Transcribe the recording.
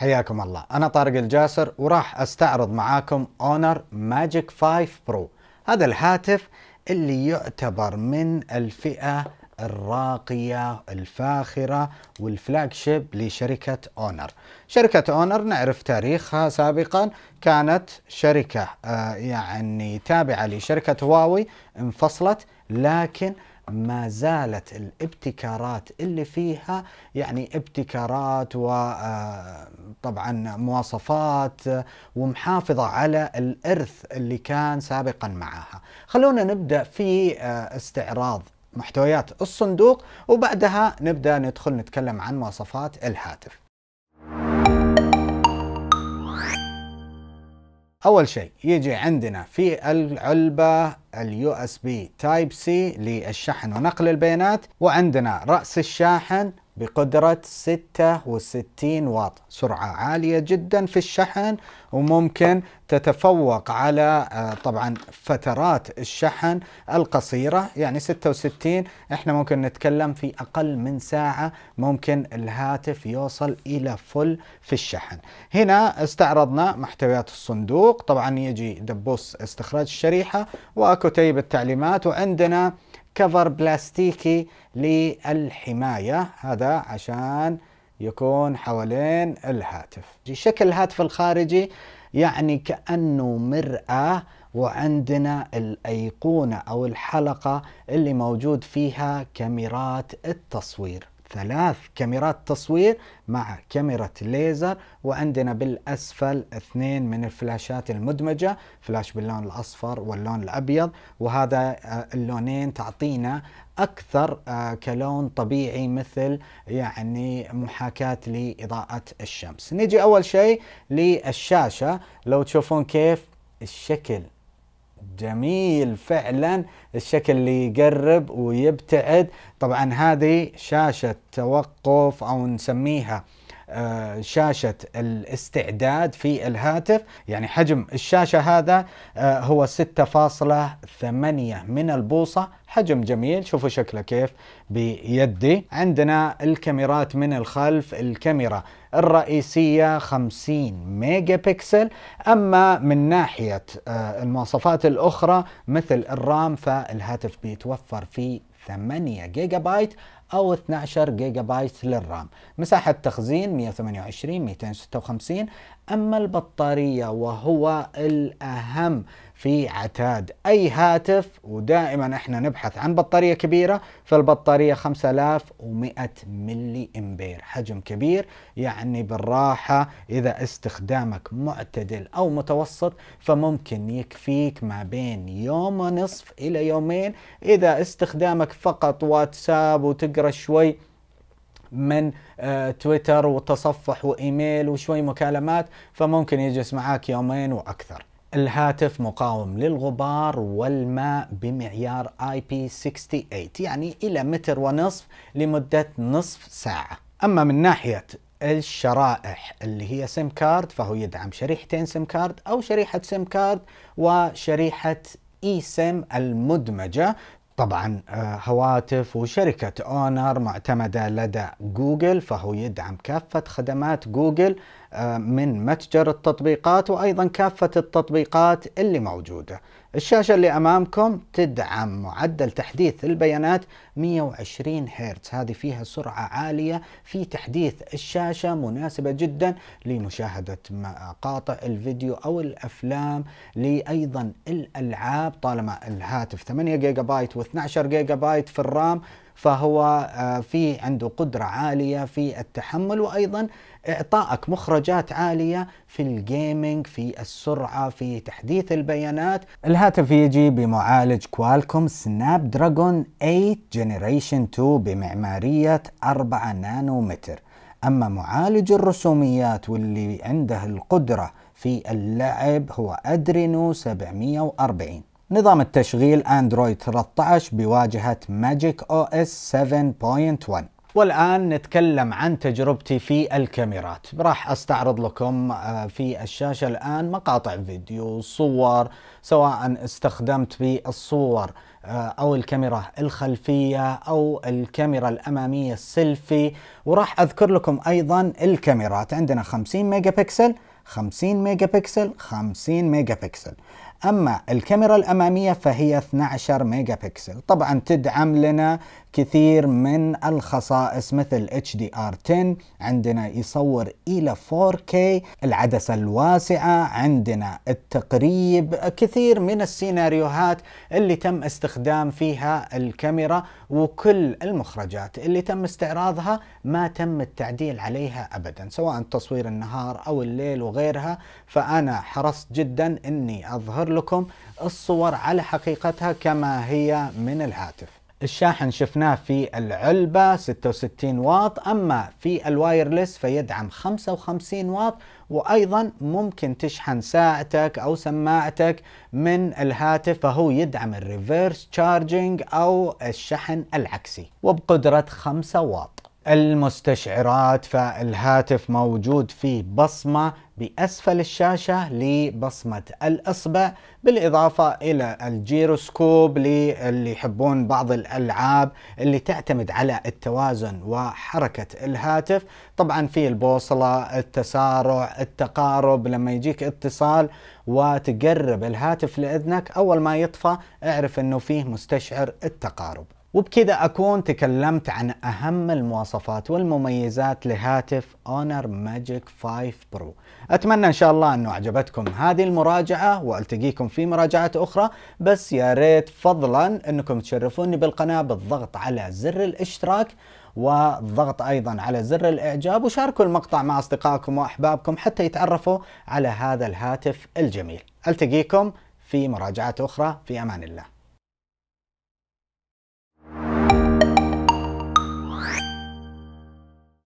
حياكم الله أنا طارق الجاسر وراح أستعرض معاكم اونر ماجيك 5 برو هذا الهاتف اللي يعتبر من الفئة الراقية الفاخرة والفلاج شيب لشركة اونر شركة اونر نعرف تاريخها سابقا كانت شركة آه، يعني تابعة لشركة هواوي انفصلت لكن ما زالت الابتكارات اللي فيها يعني ابتكارات وطبعا آه، مواصفات آه، ومحافظة على الإرث اللي كان سابقا معها خلونا نبدأ في آه، استعراض محتويات الصندوق وبعدها نبدأ ندخل نتكلم عن مواصفات الهاتف أول شيء يجي عندنا في العلبة اليو اس بي تايب سي للشحن ونقل البيانات وعندنا رأس الشاحن بقدرة 66 واط سرعة عالية جدا في الشحن وممكن تتفوق على آه، طبعا فترات الشحن القصيرة يعني 66 احنا ممكن نتكلم في أقل من ساعة ممكن الهاتف يوصل إلى فل في الشحن هنا استعرضنا محتويات الصندوق طبعا يجي دبوس استخراج الشريحة وأكو تيب التعليمات وعندنا كفر بلاستيكي للحماية هذا عشان يكون حوالين الهاتف شكل الهاتف الخارجي يعني كأنه مرآة وعندنا الأيقونة أو الحلقة اللي موجود فيها كاميرات التصوير ثلاث كاميرات تصوير مع كاميرا ليزر وعندنا بالأسفل اثنين من الفلاشات المدمجة فلاش باللون الأصفر واللون الأبيض وهذا آه، اللونين تعطينا أكثر آه، كلون طبيعي مثل يعني محاكاة لإضاءة الشمس نيجي أول شيء للشاشة لو تشوفون كيف الشكل جميل فعلا الشكل اللي يقرب ويبتعد طبعا هذه شاشة توقف أو نسميها آه، شاشة الاستعداد في الهاتف يعني حجم الشاشة هذا آه، هو 6.8 من البوصة حجم جميل شوفوا شكله كيف بيدي عندنا الكاميرات من الخلف الكاميرا الرئيسية 50 ميجا بكسل أما من ناحية آه، المواصفات الأخرى مثل الرام فالهاتف بيتوفر فيه 8 جيجا بايت أو 12 جيجا بايت للرام مساحة تخزين 128 256 أما البطارية وهو الأهم في عتاد أي هاتف ودائما احنا نبحث عن بطارية كبيرة فالبطارية 5100 ملي امبير حجم كبير يعني بالراحة إذا استخدامك معتدل أو متوسط فممكن يكفيك ما بين يوم ونصف إلى يومين إذا استخدامك فقط واتساب وتقرأ متذكره شوي من آه، تويتر وتصفح وايميل وشوي مكالمات فممكن يجلس معاك يومين واكثر الهاتف مقاوم للغبار والماء بمعيار IP68 يعني إلى متر ونصف لمدة نصف ساعة أما من ناحية الشرائح اللي هي سيم كارد فهو يدعم شريحتين سيم كارد أو شريحة سيم كارد وشريحة اي سيم المدمجة طبعا آه، هواتف وشركة اونر معتمدة لدى جوجل فهو يدعم كافة خدمات جوجل آه، من متجر التطبيقات وأيضا كافة التطبيقات اللي موجودة الشاشة اللي أمامكم تدعم معدل تحديث البيانات 120 هرتز هذه فيها سرعة عالية في تحديث الشاشة مناسبة جدا لمشاهدة مقاطع الفيديو أو الأفلام لأيضا الألعاب طالما الهاتف 8 جيجا بايت و12 جيجا بايت في الرام فهو آه، في عنده قدرة عالية في التحمل وأيضا إعطائك مخرجات عالية في الجيمنج في السرعة في تحديث البيانات الهاتف يجي بمعالج كوالكوم سناب دراجون 8 جنريشن 2 بمعمارية 4 نانو متر أما معالج الرسوميات واللي عنده القدرة في اللعب هو أدرينو 740 نظام التشغيل أندرويد 13 بواجهة ماجيك أو إس 7.1 والآن نتكلم عن تجربتي في الكاميرات راح أستعرض لكم آه، في الشاشة الآن مقاطع فيديو صور سواء استخدمت بالصور آه، أو الكاميرا الخلفية أو الكاميرا الأمامية السيلفي وراح أذكر لكم أيضا الكاميرات عندنا 50 ميجا بكسل 50 ميجا بكسل 50 ميجا بكسل أما الكاميرا الأمامية فهي 12 ميجا بكسل طبعا تدعم لنا كثير من الخصائص مثل HDR10 عندنا يصور إلى 4K العدسة الواسعة عندنا التقريب كثير من السيناريوهات اللي تم استخدام فيها الكاميرا وكل المخرجات اللي تم استعراضها ما تم التعديل عليها أبدا سواء تصوير النهار أو الليل وغيرها فأنا حرصت جدا أني أظهر لكم الصور على حقيقتها كما هي من الهاتف الشاحن شفناه في العلبة 66 واط أما في الوايرلس فيدعم 55 واط وأيضا ممكن تشحن ساعتك أو سماعتك من الهاتف فهو يدعم الريفيرس تشارجينج أو الشحن العكسي وبقدرة 5 واط المستشعرات فالهاتف موجود فيه بصمة بأسفل الشاشة لبصمة الإصبع بالإضافة إلى الجيروسكوب للي يحبون بعض الألعاب اللي تعتمد على التوازن وحركة الهاتف طبعا في البوصلة التسارع التقارب لما يجيك اتصال وتقرب الهاتف لإذنك أول ما يطفى اعرف أنه فيه مستشعر التقارب وبكذا أكون تكلمت عن أهم المواصفات والمميزات لهاتف اونر ماجيك 5 برو أتمنى إن شاء الله أنه عجبتكم هذه المراجعة وألتقيكم في مراجعات أخرى بس يا ريت فضلا أنكم تشرفوني بالقناة بالضغط على زر الاشتراك والضغط أيضا على زر الإعجاب وشاركوا المقطع مع أصدقائكم وأحبابكم حتى يتعرفوا على هذا الهاتف الجميل ألتقيكم في مراجعات أخرى في أمان الله